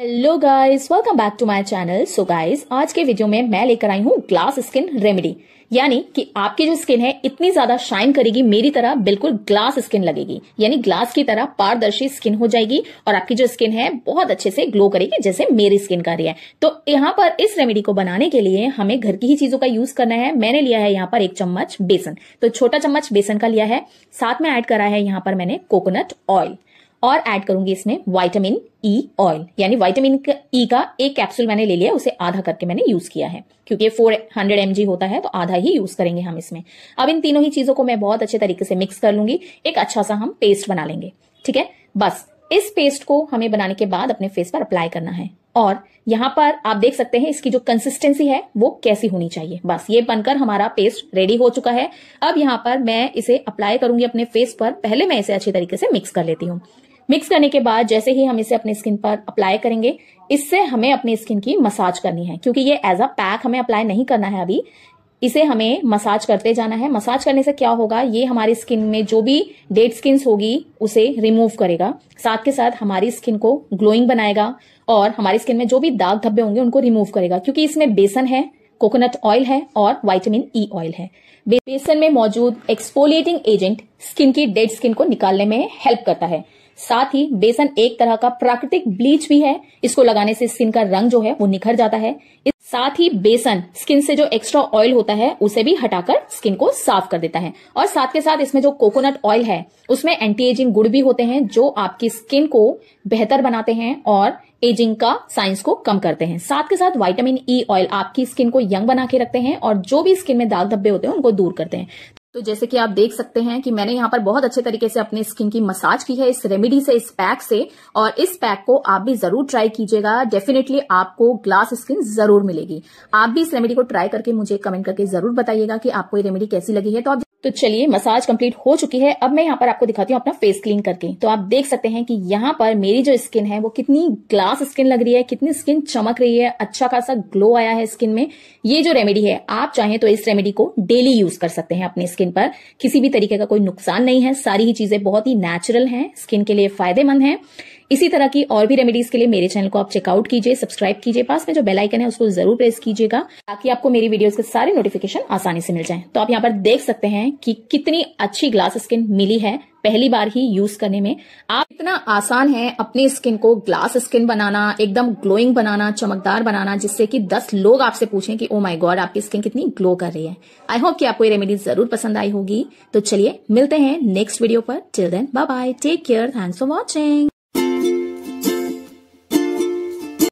hello guys welcome back to my channel so guys आज के video में मैं लेकर आई हूँ ग्लास स्किन रेमेडी यानी कि आपकी जो स्किन है इतनी ज्यादा शाइन करेगी मेरी तरह बिल्कुल ग्लास स्किन लगेगी यानी ग्लास की तरह पारदर्शी स्किन हो जाएगी और आपकी जो स्किन है बहुत अच्छे से ग्लो करेगी जैसे मेरी स्किन कर रही है तो यहाँ पर इस रेमेडी को बनाने के लिए हमें घर की ही चीजों का यूज करना है मैंने लिया है यहाँ पर एक चम्मच बेसन तो छोटा चम्मच बेसन का लिया है साथ में एड करा है यहाँ पर मैंने कोकोनट ऑयल और ऐड करूंगी इसमें वाइटामिन ई ऑयल यानी वाइटामिन ई e का एक कैप्सूल मैंने ले लिया उसे आधा करके मैंने यूज किया है क्योंकि फोर हंड्रेड एम होता है तो आधा ही यूज करेंगे हम इसमें अब इन तीनों ही चीजों को मैं बहुत अच्छे तरीके से मिक्स कर लूंगी एक अच्छा सा हम पेस्ट बना लेंगे ठीक है बस इस पेस्ट को हमें बनाने के बाद अपने फेस पर अप्लाई करना है और यहां पर आप देख सकते हैं इसकी जो कंसिस्टेंसी है वो कैसी होनी चाहिए बस ये बनकर हमारा पेस्ट रेडी हो चुका है अब यहां पर मैं इसे अप्लाई करूंगी अपने फेस पर पहले मैं इसे अच्छे तरीके से मिक्स कर लेती हूँ मिक्स करने के बाद जैसे ही हम इसे अपनी स्किन पर अप्लाई करेंगे इससे हमें अपनी स्किन की मसाज करनी है क्योंकि ये एज अ पैक हमें अप्लाई नहीं करना है अभी इसे हमें मसाज करते जाना है मसाज करने से क्या होगा ये हमारी स्किन में जो भी डेड स्किन होगी उसे रिमूव करेगा साथ के साथ हमारी स्किन को ग्लोइंग बनाएगा और हमारी स्किन में जो भी दाग धब्बे होंगे उनको रिमूव करेगा क्योंकि इसमें बेसन है कोकोनट ऑयल है और वाइटामिन ई ऑयल है बेसन में मौजूद एक्सपोलिएटिंग एजेंट स्किन की डेड स्किन को निकालने में हेल्प करता है साथ ही बेसन एक तरह का प्राकृतिक ब्लीच भी है इसको लगाने से स्किन का रंग जो है वो निखर जाता है साथ ही बेसन स्किन से जो एक्स्ट्रा ऑयल होता है उसे भी हटाकर स्किन को साफ कर देता है और साथ के साथ इसमें जो कोकोनट ऑयल है उसमें एंटी एजिंग गुड़ भी होते हैं जो आपकी स्किन को बेहतर बनाते हैं और एजिंग का साइंस को कम करते हैं साथ के साथ वाइटामिन ई ऑयल आपकी स्किन को यंग बना के रखते हैं और जो भी स्किन में दाग धब्बे होते हैं उनको दूर करते हैं तो जैसे कि आप देख सकते हैं कि मैंने यहाँ पर बहुत अच्छे तरीके से अपने स्किन की मसाज की है इस रेमेडी से इस पैक से और इस पैक को आप भी जरूर ट्राई कीजिएगा डेफिनेटली आपको ग्लास स्किन जरूर मिलेगी आप भी इस रेमेडी को ट्राई करके मुझे कमेंट करके जरूर बताइएगा कि आपको ये रेमेडी कैसी लगी है तो आप तो चलिए मसाज कंप्लीट हो चुकी है अब मैं यहाँ पर आपको दिखाती हूँ अपना फेस क्लीन करके तो आप देख सकते हैं कि यहाँ पर मेरी जो स्किन है वो कितनी ग्लास स्किन लग रही है कितनी स्किन चमक रही है अच्छा खासा ग्लो आया है स्किन में ये जो रेमेडी है आप चाहें तो इस रेमेडी को डेली यूज कर सकते हैं अपनी स्किन पर किसी भी तरीके का कोई नुकसान नहीं है सारी ही चीजें बहुत ही नेचुरल है स्किन के लिए फायदेमंद है इसी तरह की और भी रेमेडीज के लिए मेरे चैनल को आप चेकआउट कीजिए सब्सक्राइब कीजिए पास में जो बेल आइकन है उसको जरूर प्रेस कीजिएगा ताकि आपको मेरी वीडियोस के सारे नोटिफिकेशन आसानी से मिल जाए तो आप यहाँ पर देख सकते हैं कि कितनी अच्छी ग्लास स्किन मिली है पहली बार ही यूज करने में आप इतना आसान है अपनी स्किन को ग्लास स्किन बनाना एकदम ग्लोइंग बनाना चमकदार बनाना जिससे कि 10 लोग आपसे पूछें कि ओ माय गॉड आपकी स्किन कितनी ग्लो कर रही है आई होप कि आपको ये रेमेडी जरूर पसंद आई होगी तो चलिए मिलते हैं नेक्स्ट वीडियो पर till then bye bye take care thanks for watching